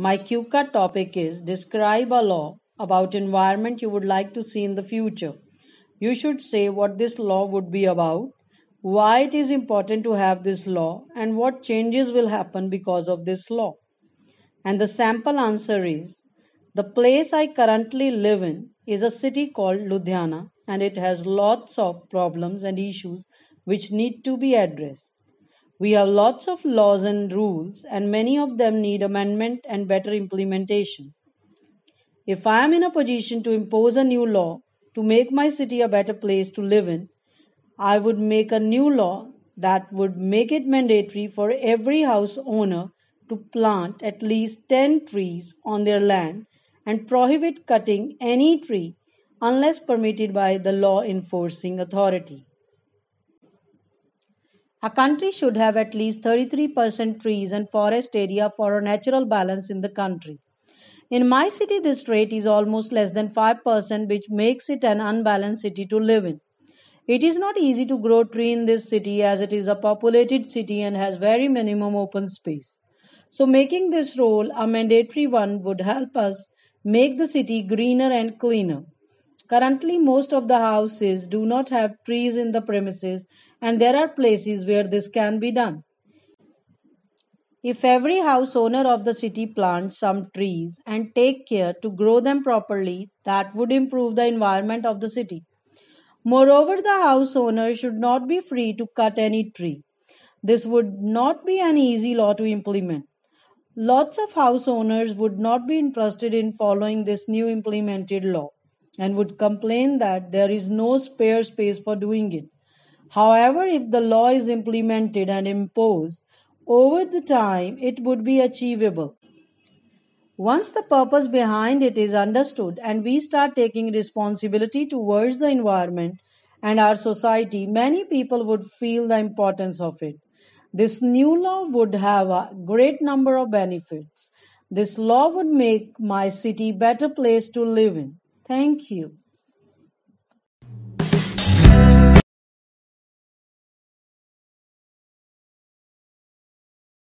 My QCA topic is describe a law about environment you would like to see in the future. You should say what this law would be about, why it is important to have this law, and what changes will happen because of this law. And the sample answer is The place I currently live in is a city called Ludhiana, and it has lots of problems and issues which need to be addressed. We have lots of laws and rules, and many of them need amendment and better implementation. If I am in a position to impose a new law to make my city a better place to live in, I would make a new law that would make it mandatory for every house owner to plant at least 10 trees on their land and prohibit cutting any tree unless permitted by the law enforcing authority. A country should have at least 33% trees and forest area for a natural balance in the country. In my city, this rate is almost less than 5%, which makes it an unbalanced city to live in. It is not easy to grow tree in this city as it is a populated city and has very minimum open space. So making this role a mandatory one would help us make the city greener and cleaner. Currently, most of the houses do not have trees in the premises and there are places where this can be done. If every house owner of the city plants some trees and take care to grow them properly, that would improve the environment of the city. Moreover, the house owner should not be free to cut any tree. This would not be an easy law to implement. Lots of house owners would not be interested in following this new implemented law and would complain that there is no spare space for doing it. However, if the law is implemented and imposed over the time, it would be achievable. Once the purpose behind it is understood and we start taking responsibility towards the environment and our society, many people would feel the importance of it. This new law would have a great number of benefits. This law would make my city better place to live in. Thank you.